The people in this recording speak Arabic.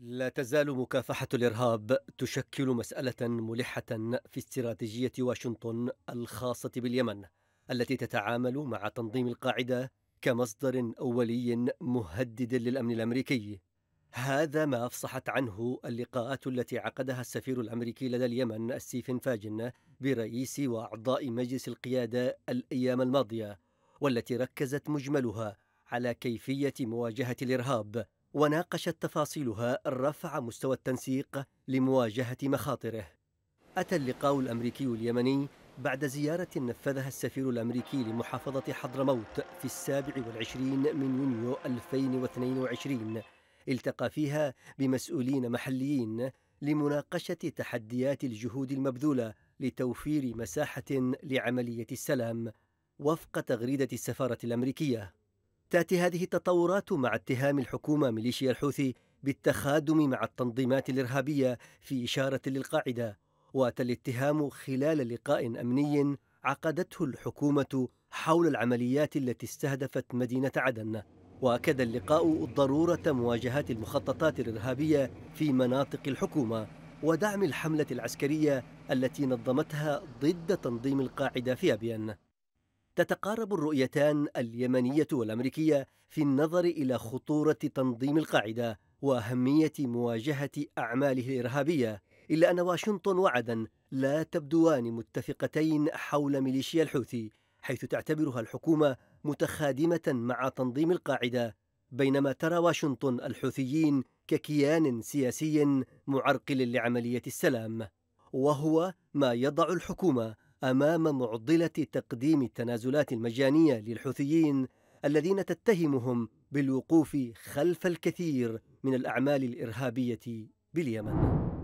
لا تزال مكافحة الإرهاب تشكل مسألة ملحة في استراتيجية واشنطن الخاصة باليمن، التي تتعامل مع تنظيم القاعدة كمصدر أولي مهدد للأمن الأمريكي. هذا ما أفصحت عنه اللقاءات التي عقدها السفير الأمريكي لدى اليمن ستيفن فاجن برئيس وأعضاء مجلس القيادة الأيام الماضية، والتي ركزت مجملها على كيفية مواجهة الإرهاب وناقشت تفاصيلها رفع مستوى التنسيق لمواجهة مخاطره أتى اللقاء الأمريكي اليمني بعد زيارة نفذها السفير الأمريكي لمحافظة حضرموت في السابع والعشرين من يونيو 2022 التقى فيها بمسؤولين محليين لمناقشة تحديات الجهود المبذولة لتوفير مساحة لعملية السلام وفق تغريدة السفارة الأمريكية تأتي هذه التطورات مع اتهام الحكومة ميليشيا الحوثي بالتخادم مع التنظيمات الإرهابية في إشارة للقاعدة وأتى الاتهام خلال لقاء أمني عقدته الحكومة حول العمليات التي استهدفت مدينة عدن وأكد اللقاء ضرورة مواجهة المخططات الإرهابية في مناطق الحكومة ودعم الحملة العسكرية التي نظمتها ضد تنظيم القاعدة في أبيان تتقارب الرؤيتان اليمنية والأمريكية في النظر إلى خطورة تنظيم القاعدة وأهمية مواجهة أعماله الإرهابية إلا أن واشنطن وعدا لا تبدوان متفقتين حول ميليشيا الحوثي حيث تعتبرها الحكومة متخادمة مع تنظيم القاعدة بينما ترى واشنطن الحوثيين ككيان سياسي معرقل لعملية السلام وهو ما يضع الحكومة أمام معضلة تقديم التنازلات المجانية للحوثيين الذين تتهمهم بالوقوف خلف الكثير من الأعمال الإرهابية باليمن